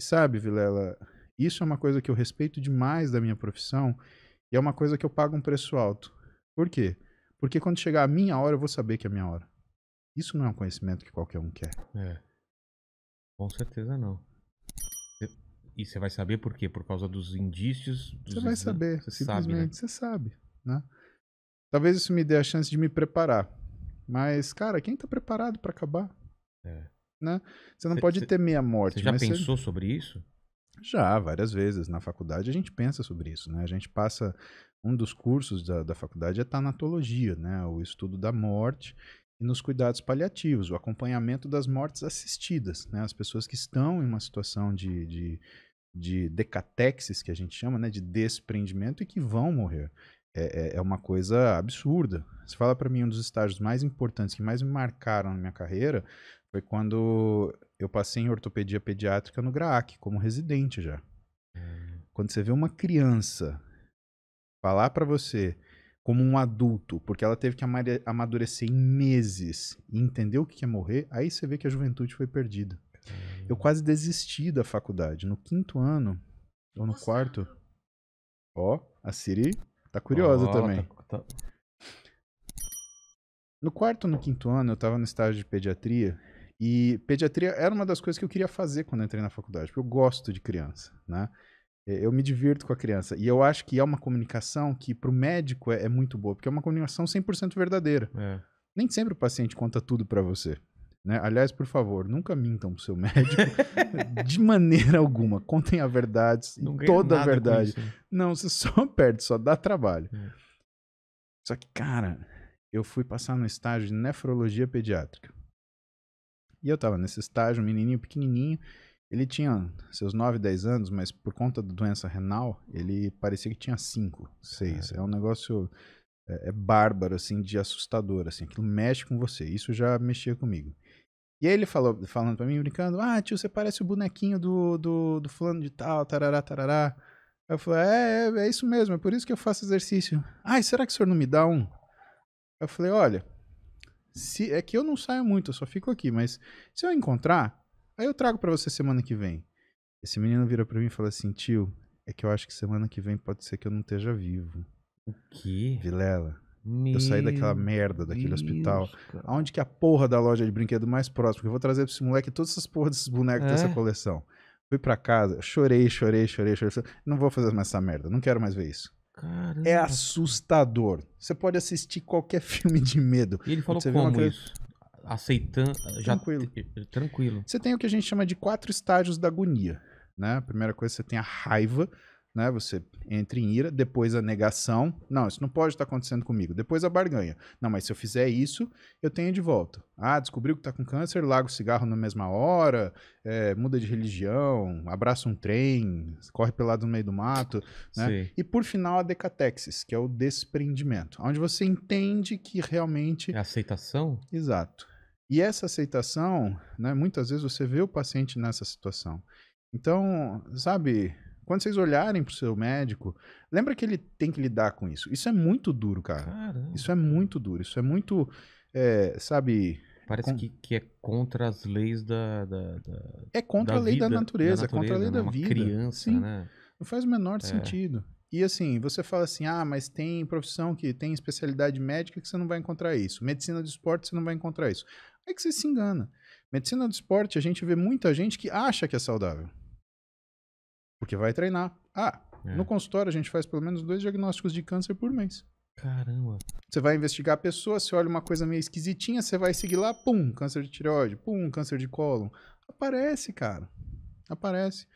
E sabe, Vilela, isso é uma coisa que eu respeito demais da minha profissão e é uma coisa que eu pago um preço alto. Por quê? Porque quando chegar a minha hora, eu vou saber que é a minha hora. Isso não é um conhecimento que qualquer um quer. É. Com certeza não. E você vai saber por quê? Por causa dos indícios? Dos você vai saber, você simplesmente sabe, né? você sabe. Né? Talvez isso me dê a chance de me preparar. Mas, cara, quem está preparado para acabar? É né? Você não cê, pode cê, temer a morte. Você já pensou sobre isso? Já, várias vezes. Na faculdade a gente pensa sobre isso, né? A gente passa. Um dos cursos da, da faculdade é tanatologia, né? O estudo da morte e nos cuidados paliativos, o acompanhamento das mortes assistidas, né? As pessoas que estão em uma situação de, de, de decatexis, que a gente chama, né? De desprendimento e que vão morrer. É, é, é uma coisa absurda. Você fala para mim um dos estágios mais importantes que mais me marcaram na minha carreira foi quando eu passei em ortopedia pediátrica no GRAAC, como residente já. Hum. Quando você vê uma criança falar para você como um adulto, porque ela teve que amadurecer em meses e entender o que é morrer, aí você vê que a juventude foi perdida. Eu hum. quase desisti da faculdade. No quinto ano, ou no quarto. Ó, a Siri tá curiosa oh, também. Tá, tá... No quarto ou no quinto ano, eu tava no estágio de pediatria e pediatria era uma das coisas que eu queria fazer quando entrei na faculdade, porque eu gosto de criança, né? Eu me divirto com a criança. E eu acho que é uma comunicação que, para o médico, é, é, muito boa, porque é uma comunicação 100% verdadeira. É. Nem sempre o paciente conta tudo para você. Né? Aliás, por favor, nunca mintam pro seu médico de maneira alguma. Contem a verdade, toda a verdade. Né? Não, você só perde, só dá trabalho. É. Só que, cara, eu fui passar no estágio de nefrologia pediátrica. E eu tava nesse estágio, um menininho pequenininho. Ele tinha seus 9, 10 anos, mas por conta da doença renal, ele parecia que tinha 5, 6. É um negócio é, é, bárbaro, assim, de assustador, assim. Aquilo mexe com você. Isso já mexia comigo. E aí ele falou, falando pra mim, brincando, ah, tio, você parece o bonequinho do, do, do fulano de tal, tarará, tarará. Eu falei, é, é, é isso mesmo, é por isso que eu faço exercício. Ah, será que o senhor não me dá um? Eu falei, olha, se, é que eu não saio muito, eu só fico aqui, mas se eu encontrar, aí eu trago para você semana que vem. Esse menino vira para mim e fala assim: tio, é que eu acho que semana que vem pode ser que eu não esteja vivo. O quê? Vilela. Meu eu saí daquela merda, daquele Deus, hospital. Cara. Aonde que é a porra da loja de brinquedo mais próxima? Eu vou trazer pra esse moleque todas essas porras desses bonecos é. dessa coleção. Fui pra casa, chorei, chorei, chorei, chorei. Não vou fazer mais essa merda, não quero mais ver isso. Caramba. É assustador. Você pode assistir qualquer filme de medo. E ele falou você como isso? Aceitando. Já... Tranquilo. Eh, tranquilo. Você tem o que a gente chama de quatro estágios da agonia. Né? A primeira coisa, você tem a raiva né? Você entra em ira, depois a negação. Não, isso não pode estar acontecendo comigo. Depois a barganha. Não, mas se eu fizer isso, eu tenho de volta. Ah, descobriu que está com câncer, larga o cigarro na mesma hora, é, muda de religião, abraça um trem, corre pelado no meio do mato. Né? E por final a decatexis, que é o desprendimento, onde você entende que realmente. É aceitação? Exato. E essa aceitação, né, muitas vezes você vê o paciente nessa situação. Então, sabe, quando vocês olharem pro seu médico, lembra que ele tem que lidar com isso. Isso é muito duro, cara. Caramba. Isso é muito duro. Isso é muito, é, sabe... Parece com... que, que é contra as leis da... da, da é contra da a lei vida, da, natureza, da natureza, é contra a lei né? da vida. criança, Sim, né? Não faz o menor é. sentido. E assim, você fala assim: ah, mas tem profissão que tem especialidade médica que você não vai encontrar isso. Medicina de esporte você não vai encontrar isso. É que você se engana. Medicina de esporte, a gente vê muita gente que acha que é saudável. Porque vai treinar. Ah, é. no consultório a gente faz pelo menos dois diagnósticos de câncer por mês. Caramba. Você vai investigar a pessoa, você olha uma coisa meio esquisitinha, você vai seguir lá, pum, câncer de tireoide, pum, câncer de cólon. Aparece, cara. Aparece.